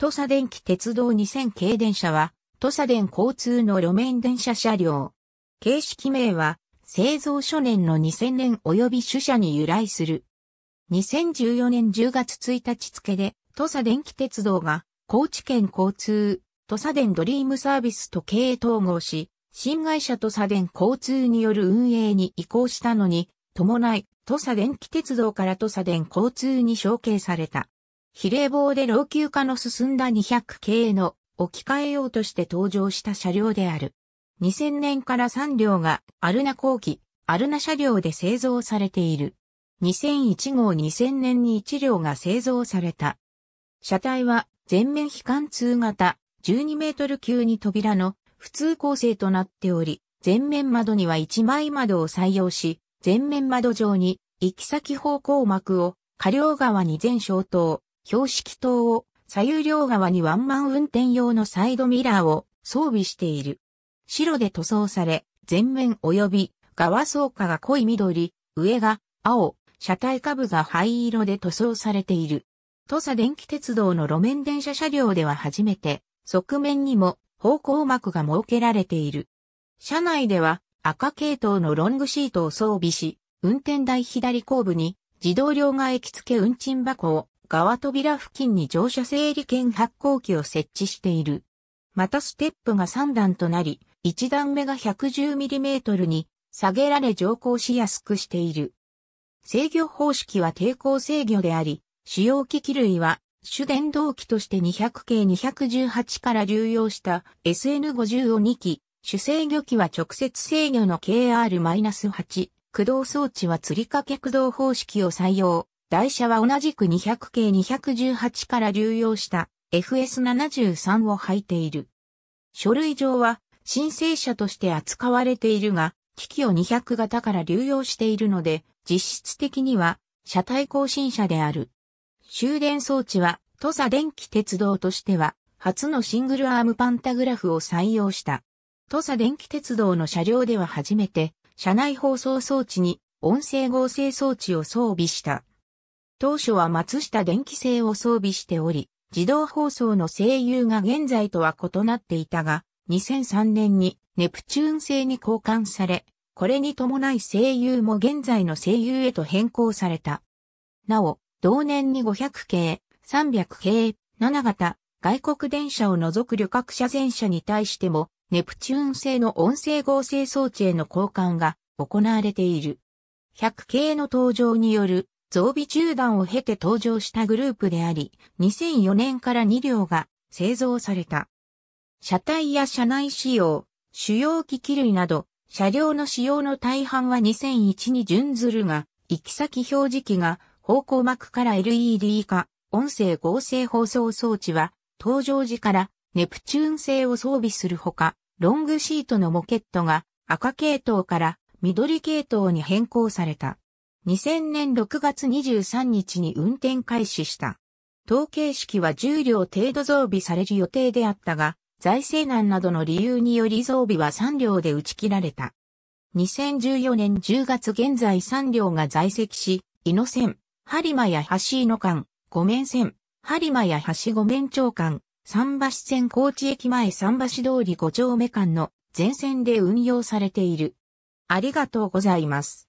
土佐電気鉄道2000系電車は、土佐電交通の路面電車車両。形式名は、製造初年の2000年及び主車に由来する。2014年10月1日付で、土佐電気鉄道が、高知県交通、土佐電ドリームサービスと経営統合し、新会社土佐電交通による運営に移行したのに、伴い、土佐電気鉄道から土佐電交通に承継された。比例棒で老朽化の進んだ200系の置き換えようとして登場した車両である。2000年から3両がアルナ後期、アルナ車両で製造されている。2001号2000年に1両が製造された。車体は全面非貫通型12メートル級に扉の普通構成となっており、全面窓には1枚窓を採用し、全面窓上に行き先方向膜を下両側に全消灯、標識灯を、左右両側にワンマン運転用のサイドミラーを装備している。白で塗装され、前面及び側装架が濃い緑、上が青、車体下部が灰色で塗装されている。土佐電気鉄道の路面電車車両では初めて、側面にも方向幕が設けられている。車内では赤系統のロングシートを装備し、運転台左後部に自動両替付運賃箱を側扉付近に乗車整理券発行機を設置している。またステップが3段となり、1段目が 110mm に下げられ乗降しやすくしている。制御方式は抵抗制御であり、主要機器類は主電動機として200系218から流用した SN50 を2機、主制御機は直接制御の KR-8、駆動装置は吊り掛け駆動方式を採用。台車は同じく200系218から流用した FS73 を履いている。書類上は申請者として扱われているが、機器を200型から流用しているので、実質的には車体更新車である。終電装置は、土佐電気鉄道としては、初のシングルアームパンタグラフを採用した。土佐電気鉄道の車両では初めて、車内放送装置に音声合成装置を装備した。当初は松下電気製を装備しており、自動放送の声優が現在とは異なっていたが、2003年にネプチューン製に交換され、これに伴い声優も現在の声優へと変更された。なお、同年に500系、300系、7型、外国電車を除く旅客車全車に対しても、ネプチューン製の音声合成装置への交換が行われている。100系の登場による増備中断を経て登場したグループであり、2004年から2両が製造された。車体や車内仕様、主要機器類など、車両の仕様の大半は2001に準ずるが、行き先表示器が方向膜から LED 化、音声合成放送装置は、登場時からネプチューン製を装備するほか、ロングシートのモケットが赤系統から緑系統に変更された。2000年6月23日に運転開始した。統計式は10両程度増備される予定であったが、財政難などの理由により増備は3両で打ち切られた。2014年10月現在3両が在籍し、井野線、播磨や橋井野間、五面線、播磨や橋五面長間、桟橋線高知駅前桟橋通り5丁目間の全線で運用されている。ありがとうございます。